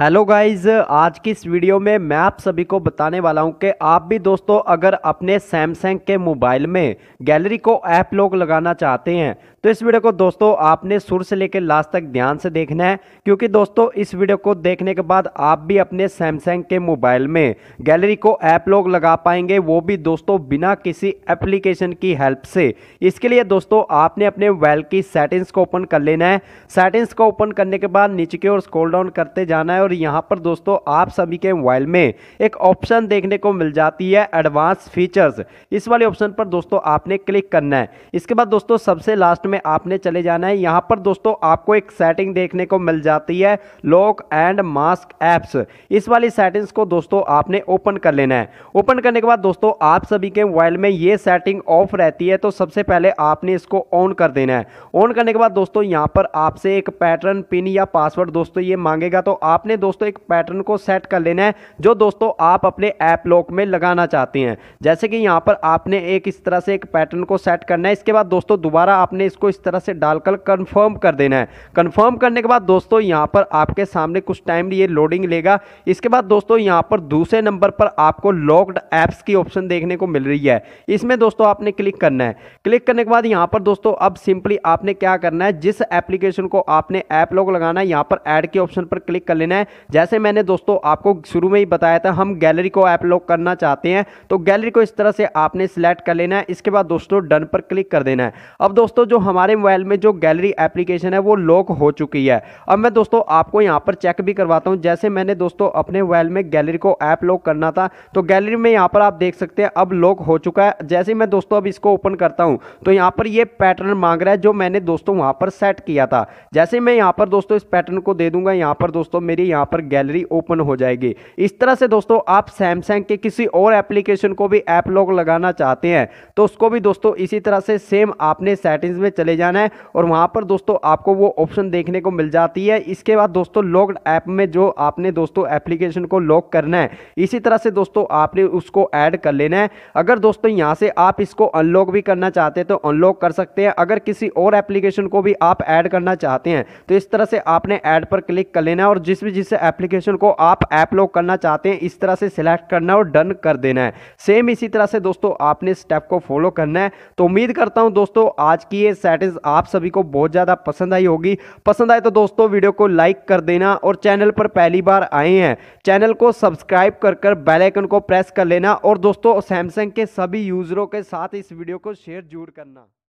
hello guys आज की इस वीडियो में मैं आप सभी को बताने वाला हूं कि आप भी दोस्तों अगर अपने सैमसंग के मोबाइल में गैलरी को ऐप लॉक लगाना चाहते हैं तो इस वीडियो को दोस्तों आपने शुरू से लेकर लास्ट तक ध्यान से देखना है क्योंकि दोस्तों इस वीडियो को देखने के बाद आप भी अपने सैमसंग के मोबाइल में गैलरी को ऐप लॉक लगा पाएंगे वो भी दोस्तों बिना किसी एप्लीकेशन की हेल्प से इसके लिए दोस्तों आपने अपने मोबाइल की सेटिंग्स को ओपन कर लेना है सेटिंग्स को ओपन करने के बाद नीचे की ओर स्कोल डाउन करते जाना है और और यहाँ पर दोस्तों आप सभी के मोबाइल में एक ऑप्शन देखने को मिल जाती है एडवांस फीचर्स इस वाले ऑप्शन पर दोस्तों आपने क्लिक करना है इसके बाद दोस्तों सबसे लास्ट में आपने चले जाना है यहाँ पर दोस्तों आपको एक सेटिंग देखने को मिल जाती है लॉक एंड मास्क एप्स इस वाली सेटिंग्स को दोस्तों आपने ओपन कर लेना है ओपन करने के बाद दोस्तों आप सभी के मोबाइल में ये सेटिंग ऑफ रहती है तो सबसे पहले आपने इसको ऑन कर देना है ऑन करने के बाद दोस्तों यहाँ पर आपसे एक पैटर्न पिन या पासवर्ड दोस्तों ये मांगेगा तो आपने आपने दोस्तों एक पैटर्न को सेट कर लेना है जो दोस्तों आप अपने ऐप लॉक में लगाना चाहते हैं जैसे कि यहाँ पर आपने एक इस तरह से एक पैटर्न को सेट करना है इसके बाद दोस्तों दोबारा आपने इसको इस तरह से डालकर कन्फर्म कर देना है कन्फर्म करने के बाद दोस्तों यहाँ पर आपके सामने कुछ टाइम ये लोडिंग लेगा इसके बाद दोस्तों यहाँ पर दूसरे नंबर पर आपको लॉक्ड ऐप्स की ऑप्शन देखने को मिल रही है इसमें दोस्तों आपने क्लिक करना है क्लिक करने के बाद यहाँ पर दोस्तों अब सिंपली आपने क्या करना है जिस एप्लीकेशन को आपने ऐप लॉक लगाना है यहाँ पर ऐड के ऑप्शन पर क्लिक कर लेना है हैं जैसे मैंने दोस्तों आपको शुरू में ही बताया था हम गैलरी को ऐप लॉक करना चाहते हैं तो गैलरी को इस तरह से आपने सेलेक्ट कर लेना है इसके बाद दोस्तों डन पर क्लिक कर देना है अब दोस्तों जो हमारे मोबाइल में जो गैलरी एप्लीकेशन है वो लॉक हो चुकी है अब मैं दोस्तों आपको यहाँ पर चेक भी करवाता हूँ जैसे मैंने दोस्तों अपने मोबाइल में गैलरी को ऐप लॉक करना था तो गैलरी में यहाँ पर आप देख सकते हैं अब लॉक हो चुका है जैसे मैं दोस्तों अब इसको ओपन करता हूँ तो यहाँ पर ये पैटर्न मांग रहा है जो मैंने दोस्तों वहाँ पर सेट किया था जैसे मैं यहाँ पर दोस्तों इस पैटर्न को दे दूंगा यहाँ पर दोस्तों मेरी यहाँ पर गैलरी ओपन हो जाएगी इस तरह से दोस्तों आप सैमसंग के किसी और एप्लीकेशन को भी ऐप लॉक लगाना चाहते हैं तो उसको भी दोस्तों इसी तरह से सेम आपने सेटिंग्स में चले जाना है और वहाँ पर दोस्तों आपको वो ऑप्शन देखने को मिल जाती है इसके बाद दोस्तों लॉकड ऐप में जो आपने दोस्तों एप्लीकेशन को लॉक करना है इसी तरह से दोस्तों आपने उसको ऐड कर लेना है अगर दोस्तों यहाँ से आप इसको अनलॉक भी करना चाहते हैं तो अनलॉक कर सकते हैं अगर किसी और एप्लीकेशन को भी आप ऐड करना चाहते हैं तो इस तरह से आपने ऐड पर क्लिक कर लेना है और जिस भी जिस एप्लीकेशन को आप ऐप लॉक करना चाहते हैं इस तरह से सिलेक्ट करना और डन कर देना है सेम इसी तरह से दोस्तों आपने स्टेप को फॉलो करना है तो उम्मीद करता हूं दोस्तों आज की ये सेटिंग आप सभी को बहुत ज़्यादा पसंद आई होगी पसंद आए तो दोस्तों वीडियो को लाइक कर देना और चैनल पर पहली बार आए हैं चैनल को सब्सक्राइब कर कर बेलाइकन को प्रेस कर लेना और दोस्तों सैमसंग के सभी यूज़रों के साथ इस वीडियो को शेयर जरूर करना